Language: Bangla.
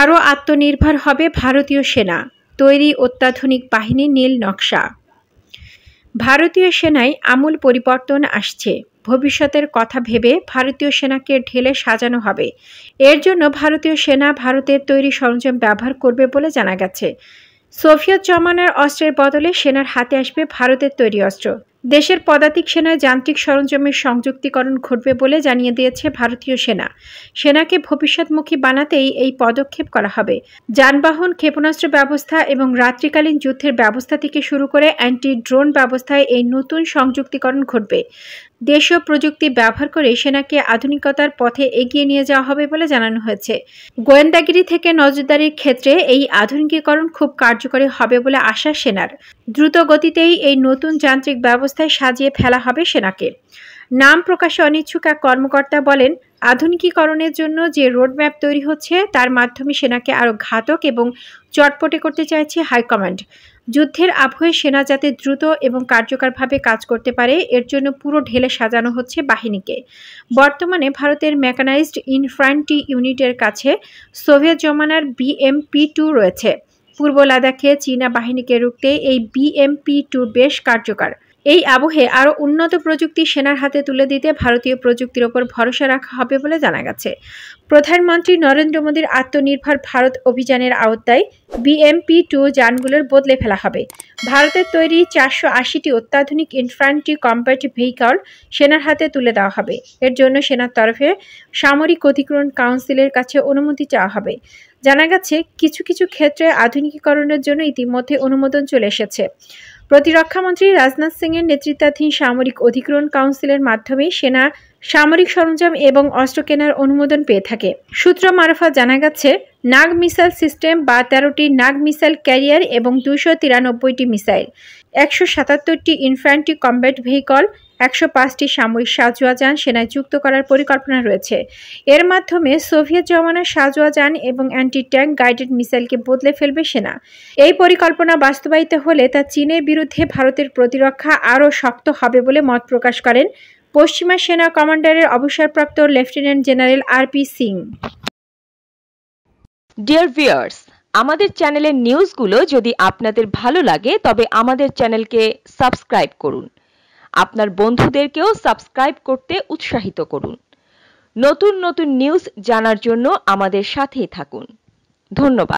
আরও আত্মনির্ভর হবে ভারতীয় সেনা তৈরি অত্যাধুনিক বাহিনী নীল নকশা ভারতীয় সেনায় আমূল পরিবর্তন আসছে ভবিষ্যতের কথা ভেবে ভারতীয় সেনাকে ঢেলে সাজানো হবে এর জন্য ভারতীয় সেনা ভারতের তৈরি সরঞ্জাম ব্যবহার করবে বলে জানা গেছে সোভিয়েত জমানার অস্ত্রের বদলে সেনার হাতে আসবে ভারতের তৈরি অস্ত্র দেশের পদাতিক সেনায় যান্ত্রিক সরঞ্জামের সংযুক্তিকরণ ঘটবে বলে জানিয়ে দিয়েছে ভারতীয় সেনা সেনাকে ভবিষ্যৎমুখী বানাতেই এই পদক্ষেপ করা হবে যানবাহন ক্ষেপণাস্ত্র ব্যবস্থা এবং রাত্রিকালীন যুদ্ধের ব্যবস্থা থেকে শুরু করে অ্যান্টি ড্রোন ব্যবস্থায় এই নতুন সংযুক্তিকরণ ঘটবে দেশীয় প্রযুক্তি ব্যবহার করে সেনাকে আধুনিকতার পথে এগিয়ে নিয়ে যাওয়া হবে বলে জানানো হয়েছে গোয়েন্দাগিরি থেকে নজরদারির ক্ষেত্রে এই আধুনিকীকরণ খুব কার্যকরী হবে বলে আশা সেনার দ্রুত গতিতেই এই নতুন যান্ত্রিক ব্যবস্থায় সাজিয়ে ফেলা হবে সেনাকে নাম প্রকাশে অনিচ্ছুক এক কর্মকর্তা বলেন আধুনিকীকরণের জন্য যে রোডম্যাপ তৈরি হচ্ছে তার মাধ্যমে সেনাকে আরও ঘাতক এবং চটপটে করতে চাইছে হাইকমান্ড যুদ্ধের আবহে সেনা যাতে দ্রুত এবং কার্যকরভাবে কাজ করতে পারে এর জন্য পুরো ঢেলে সাজানো হচ্ছে বাহিনীকে বর্তমানে ভারতের মেকানাইজড ইনফ্রান্ট্রি ইউনিটের কাছে সোভিয়েত জমানার বিএমপি টু রয়েছে পূর্ব লাদাখে চীনা বাহিনীকে রুখতে এই বিএমপি টু বেশ কার্যকর এই আবহে আরও উন্নত প্রযুক্তি সেনার হাতে তুলে দিতে ভারতীয় প্রযুক্তির ওপর ভরসা রাখা হবে বলে জানা গেছে প্রধানমন্ত্রী নরেন্দ্র মোদীর আত্মনির্ভর ভারত অভিযানের আওতায় বিএমপি টু যানগুলোর বদলে ফেলা হবে ভারতের তৈরি চারশো আশিটি অত্যাধুনিক ইনফ্রান্ট্রি কম্প্যাক্ট ভেহিকল সেনার হাতে তুলে দেওয়া হবে এর জন্য সেনার তরফে সামরিক অধিগ্রহণ কাউন্সিলের কাছে অনুমতি চাওয়া হবে জানা গেছে কিছু কিছু ক্ষেত্রে আধুনিকীকরণের জন্য ইতিমধ্যে অনুমোদন চলে এসেছে প্রতিরক্ষামন্ত্রী রাজনাথ সিংয়ের নেতৃত্বাধীন সামরিক অধিগ্রহণ কাউন্সিলের মাধ্যমে সেনা সামরিক সরঞ্জাম এবং অস্ত্র কেনার অনুমোদন পেয়ে থাকে সূত্র মারফা জানা গেছে নাগ মিসাইল সিস্টেম বা তেরোটি নাগ মিসাইল ক্যারিয়ার এবং দুশো তিরানব্বইটি মিসাইল একশো সাতাত্তরটি ইনফ্যান্ট্রি কম্ব্যাট ভেহিকল একশো পাঁচটি সামরিক সাজোয়া যান সেনায় যুক্ত করার পরিকল্পনা রয়েছে এর মাধ্যমে সোভিয়েত জমানার সাজোয়া যান এবং অ্যান্টি ট্যাঙ্ক গাইডেড মিসাইলকে বদলে ফেলবে সেনা এই পরিকল্পনা বাস্তবায়িত হলে তা চীনের বিরুদ্ধে ভারতের প্রতিরক্ষা আরও শক্ত হবে বলে মত প্রকাশ করেন পশ্চিমা সেনা কমান্ডারের অবসরপ্রাপ্ত lieutenant general R P Singh dear viewers আমাদের চ্যানেলের নিউজগুলো যদি আপনাদের ভালো লাগে তবে আমাদের চ্যানেলকে সাবস্ক্রাইব করুন আপনার বন্ধুদেরকেও সাবস্ক্রাইব করতে উৎসাহিত করুন নতুন নতুন নিউজ জানার জন্য আমাদের সাথেই থাকুন ধন্যবাদ